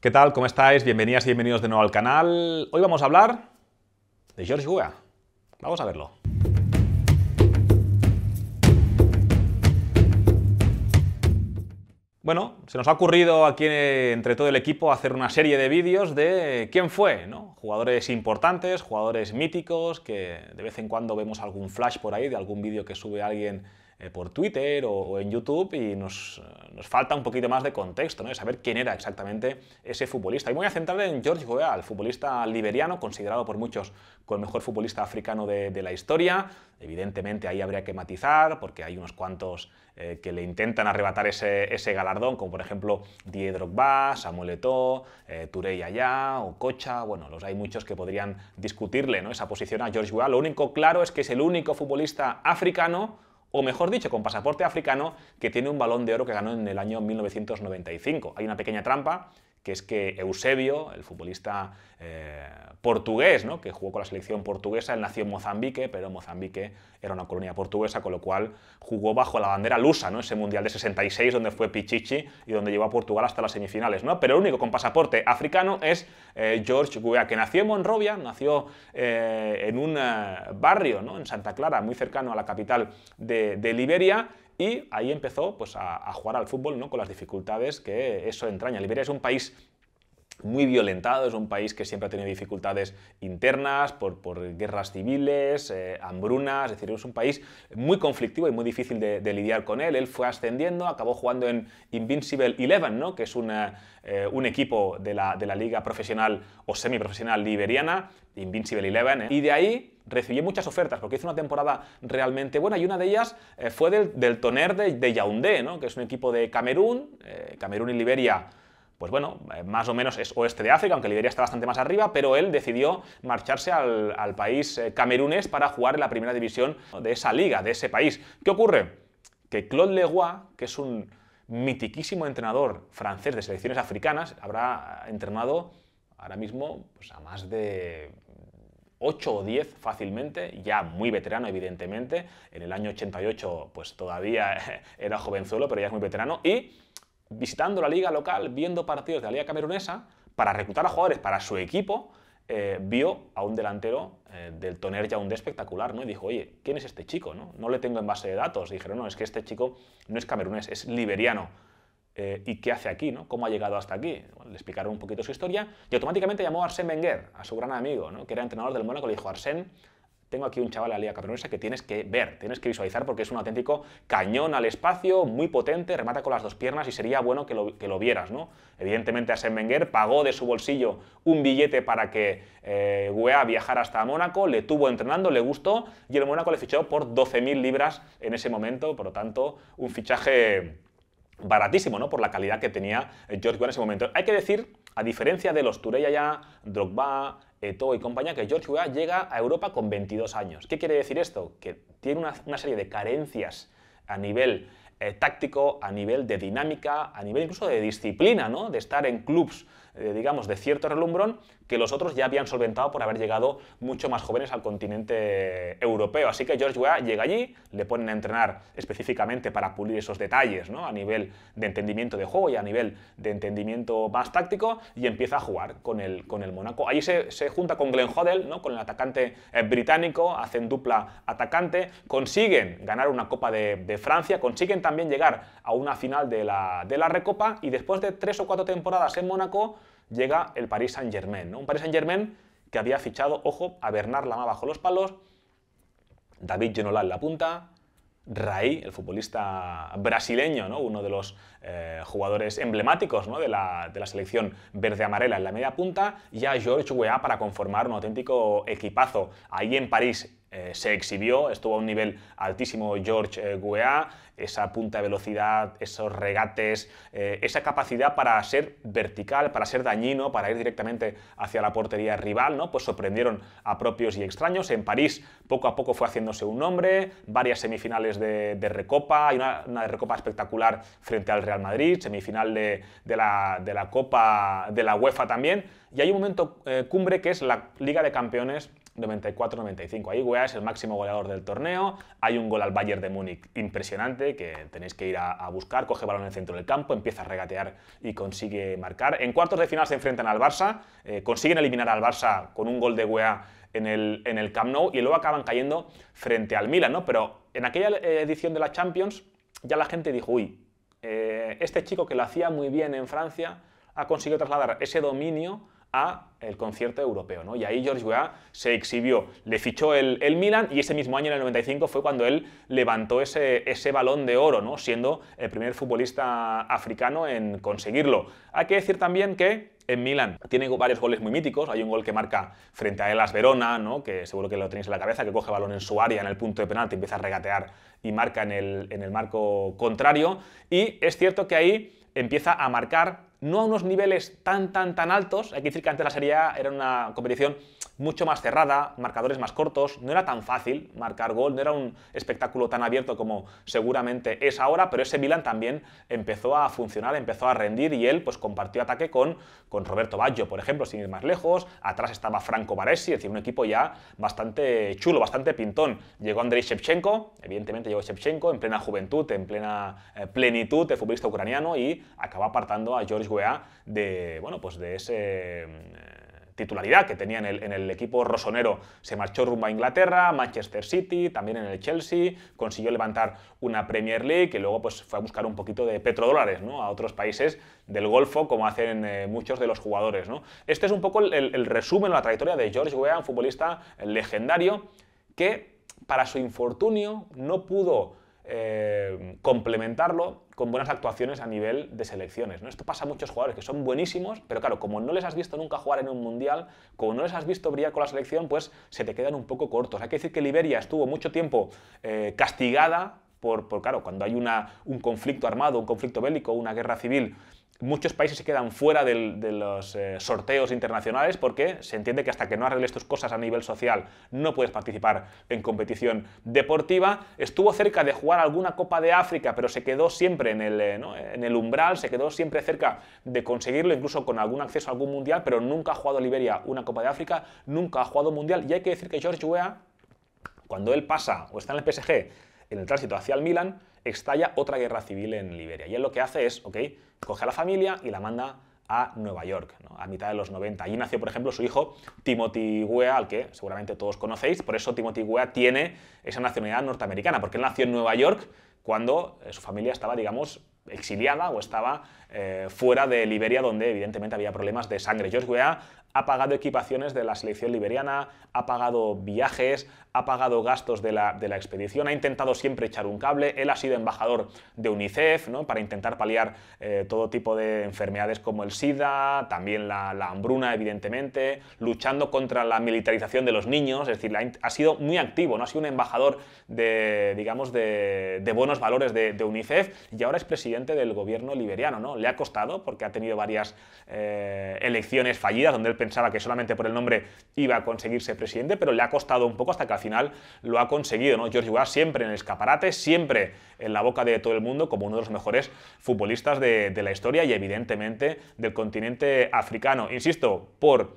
¿Qué tal? ¿Cómo estáis? Bienvenidas y bienvenidos de nuevo al canal. Hoy vamos a hablar de George Weah. Vamos a verlo. Bueno, se nos ha ocurrido aquí entre todo el equipo hacer una serie de vídeos de quién fue, ¿no? Jugadores importantes, jugadores míticos, que de vez en cuando vemos algún flash por ahí de algún vídeo que sube alguien eh, por Twitter o, en YouTube y eh, nos, falta un poquito más de contexto, ¿no? saber quién era exactamente ese futbolista. Y voy a centrarme en George Weah, futbolista liberiano, considerado por muchos como el mejor futbolista africano de, la historia. Evidentemente ahí habría que matizar porque hay unos cuantos eh, que le intentan arrebatar ese, galardón, como por ejemplo Didier Drogba, Samuel Eto'o, eh, o Cocha, bueno, los hay muchos que podrían discutirle ¿no? esa posición a George Weah. Lo único claro es que es el único futbolista africano o mejor dicho, con pasaporte africano que tiene un balón de oro que ganó en el año 1995. Hay una pequeña trampa que es que Eusebio, el futbolista eh, portugués, que jugó con la selección portuguesa, él nació en Mozambique, pero Mozambique era una colonia portuguesa, con lo cual jugó bajo la bandera lusa, ¿no? ese Mundial de 66 donde fue Pichichi y donde llevó a Portugal hasta las semifinales. ¿no? Pero el único con pasaporte africano es eh, George Guea, que nació en Monrovia, nació eh, en un barrio, ¿no? en Santa Clara, muy cercano a la capital de Liberia, y ahí empezó pues, a, jugar al fútbol ¿no? con las dificultades que eso entraña. Liberia es un país muy violentado, es un país que siempre ha tenido dificultades internas por, guerras civiles, eh, hambrunas, es decir, es un país muy conflictivo y muy difícil de, lidiar con él. Él fue ascendiendo, acabó jugando en Invincible Eleven, ¿no? que es eh, un equipo de la, liga profesional o semiprofesional liberiana, Invincible Eleven, ¿eh? y de ahí recibí muchas ofertas porque hizo una temporada realmente buena y una de ellas eh, fue del, Toner de, de Yaoundé, que es un equipo de Camerún, eh, Camerún y Liberia pues bueno, eh, más o menos es oeste de África, aunque Liberia está bastante más arriba, pero él decidió marcharse al, país camerunés para jugar en la primera división de esa liga, de ese país. ¿Qué ocurre? Que Claude Leguá, que es un mitiquísimo entrenador francés de selecciones africanas, habrá entrenado ahora mismo pues, a más de 8 o 10 fácilmente, ya muy veterano evidentemente, en el año 88 pues todavía era jovenzuelo, pero ya es muy veterano, y visitando la liga local, viendo partidos de la liga camerunesa, para reclutar a jugadores para su equipo, eh, vio a un delantero eh, del Toner ya Yaoundé espectacular, ¿no? Y dijo, oye, ¿quién es este chico? ¿no? no le tengo en base de datos. Dijeron, no, es que este chico no es camerunés, es liberiano. Eh, y qué hace aquí, ¿no? cómo ha llegado hasta aquí. le explicaron un poquito su historia y automáticamente llamó a Arsène Wenger, a su gran amigo, ¿no? que era entrenador del Mónaco, le dijo, Arsène, tengo aquí un chaval de la Liga que tienes que ver, tienes que visualizar porque es un auténtico cañón al espacio, muy potente, remata con las dos piernas y sería bueno que lo, vieras, ¿no? Evidentemente Arsène Wenger pagó de su bolsillo un billete para que eh, viajara hasta Mónaco, le tuvo entrenando, le gustó y el Mónaco le fichó por 12.000 libras en ese momento, por lo tanto, un fichaje baratísimo, ¿no? Por la calidad que tenía eh, George Weah en ese momento. Hay que decir, a diferencia de los Turella Drogba, Eto'o y compañía, que George Weah llega a Europa con 22 años. ¿Qué quiere decir esto? Que tiene una, serie de carencias a nivel eh, táctico, a nivel de dinámica, a nivel incluso de disciplina, ¿no? De estar en clubs eh, digamos, de cierto relumbrón que los otros ya habían solventado por haber llegado mucho más jóvenes al continente europeo. Así que George Weah llega allí, le ponen a entrenar específicamente para pulir esos detalles ¿no? a nivel de entendimiento de juego y a nivel de entendimiento más táctico y empieza a jugar con el, con el Mónaco. Allí se, junta con Glenn Hoddle, ¿no? con el atacante eh, británico, hacen dupla atacante, consiguen ganar una Copa de, Francia, consiguen también llegar a una final de la, de la Recopa y después de tres o cuatro temporadas en Mónaco, llega el Paris Saint-Germain. Un Paris Saint-Germain que había fichado, ojo, a Bernard Lama bajo los palos, David Genola en la punta, Raí, el futbolista brasileño, uno de los eh, jugadores emblemáticos de, la, selección verde-amarela en la media punta, y a George Weah para conformar un auténtico equipazo. Ahí en París, eh, se exhibió, estuvo a un nivel altísimo George eh, Guea, esa punta de velocidad, esos regates, eh, esa capacidad para ser vertical, para ser dañino, para ir directamente hacia la portería rival, ¿no? Pues sorprendieron a propios y extraños. En París poco a poco fue haciéndose un nombre, varias semifinales de, Recopa, hay una, Recopa espectacular frente al Real Madrid, semifinal de, la, Copa de la UEFA también, y hay un momento cumbre que es la Liga de Campeones 94-95. Ahí Guea es el máximo goleador del torneo. Hay un gol al Bayern de Múnich impresionante que tenéis que ir a, buscar. Coge balón en el centro del campo, empieza a regatear y consigue marcar. En cuartos de final se enfrentan al Barça. Eh, consiguen eliminar al Barça con un gol de Guea en el, en Camp Nou y luego acaban cayendo frente al Milan, ¿no? Pero en aquella eh, edición de la Champions ya la gente dijo, uy, eh, este chico que lo hacía muy bien en Francia ha conseguido trasladar ese dominio a el concierto europeo, ¿no? Y ahí George Weah se exhibió, le fichó el, el, Milan y ese mismo año, en el 95, fue cuando él levantó ese, ese balón de oro, ¿no? Siendo el primer futbolista africano en conseguirlo. Hay que decir también que en Milan. Tiene varios goles muy míticos. Hay un gol que marca frente a Elas Verona, ¿no? que seguro que lo tenéis en la cabeza, que coge balón en su área, en el punto de penalti, empieza a regatear y marca en el, en el marco contrario. Y es cierto que ahí empieza a marcar no a unos niveles tan, tan, tan altos. Hay que decir que antes la Serie A era una competición mucho más cerrada, marcadores más cortos, no era tan fácil marcar gol, no era un espectáculo tan abierto como seguramente es ahora, pero ese Milan también empezó a funcionar, empezó a rendir y él pues compartió ataque con, con Roberto Baggio, por ejemplo, sin ir más lejos, atrás estaba Franco Baresi, es decir, un equipo ya bastante chulo, bastante pintón. Llegó Andrei Shevchenko, evidentemente llegó Shevchenko en plena juventud, en plena eh, plenitud de futbolista ucraniano y acaba apartando a George e de, bueno, pues de ese... Mm, eh, titularidad que tenía en el, equipo rosonero. Se marchó rumbo a Inglaterra, Manchester City, también en el Chelsea, consiguió levantar una Premier League y luego pues, fue a buscar un poquito de petrodólares a otros países del Golfo, como hacen eh, muchos de los jugadores. Este es un poco el, resumen o la trayectoria de George Weah, un futbolista legendario que, para su infortunio, no pudo eh, complementarlo con buenas actuaciones a nivel de selecciones. ¿no? Esto pasa a muchos jugadores que son buenísimos, pero claro, como no les has visto nunca jugar en un mundial, como no les has visto brillar con la selección, pues se te quedan un poco cortos. Hay que decir que Liberia estuvo mucho tiempo eh, castigada por, por, claro, cuando hay un conflicto armado, un conflicto bélico, una guerra civil muchos países se quedan fuera de los eh, sorteos internacionales porque se entiende que hasta que no arregles tus cosas a nivel social no puedes participar en competición deportiva. Estuvo cerca de jugar alguna Copa de África, pero se quedó siempre eh, en el, umbral, se quedó siempre cerca de conseguirlo, incluso con algún acceso a algún mundial, pero nunca ha jugado Liberia una Copa de África, nunca ha jugado mundial. Y hay que decir que George Weah, cuando él pasa o está en el PSG, en el tránsito hacia el Milan, estalla otra guerra civil en Liberia. Y él lo que hace es, ok, coge a la familia y la manda a Nueva York, a mitad de los 90. Allí nació, por ejemplo, su hijo Timothy Weah, al que seguramente todos conocéis, por eso Timothy Weah tiene esa nacionalidad norteamericana, porque él nació en Nueva York cuando eh, su familia estaba, digamos, exiliada o estaba eh, fuera de Liberia, donde evidentemente había problemas de sangre. George Weah ha pagado equipaciones de la selección liberiana, ha pagado viajes, ha pagado gastos de la, expedición, ha intentado siempre echar un cable. Él ha sido embajador de UNICEF ¿no? para intentar paliar eh, todo tipo de enfermedades como el SIDA, también la, hambruna, evidentemente, luchando contra la militarización de los niños. Es decir, ha sido muy activo, ¿no? ha sido un embajador de, digamos, de, buenos valores de, de, UNICEF y ahora es presidente del gobierno liberiano. ¿no? le ha costado porque ha tenido varias eh, elecciones fallidas donde él pensaba que solamente por el nombre iba a conseguirse presidente, pero le ha costado un poco hasta que al final lo ha conseguido. ¿no? George Weah siempre en el escaparate, siempre en la boca de todo el mundo como uno de los mejores futbolistas de, la historia y evidentemente del continente africano. Insisto, por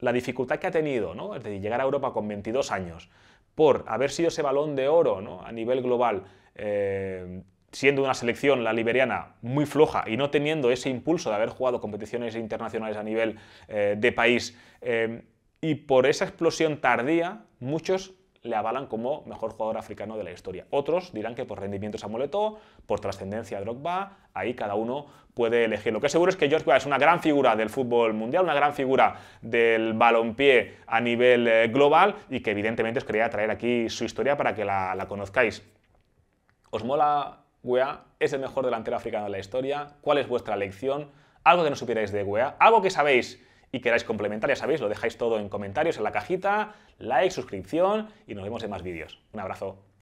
la dificultad que ha tenido, ¿no? es llegar a Europa con 22 años, por haber sido ese balón de oro ¿no? a nivel global, eh, siendo una selección, la liberiana, muy floja y no teniendo ese impulso de haber jugado competiciones internacionales a nivel eh, de país, eh, y por esa explosión tardía, muchos le avalan como mejor jugador africano de la historia. Otros dirán que por rendimientos a por trascendencia a Drogba, ahí cada uno puede elegir. Lo que seguro es que George es una gran figura del fútbol mundial, una gran figura del balompié a nivel eh, global y que evidentemente os quería traer aquí su historia para que la, la conozcáis. ¿Os mola e es el mejor delantero africano de la historia, cuál es vuestra lección, algo que no supierais de WEA? algo que sabéis y queráis complementar, ya sabéis, lo dejáis todo en comentarios, en la cajita, like, suscripción y nos vemos en más vídeos. Un abrazo.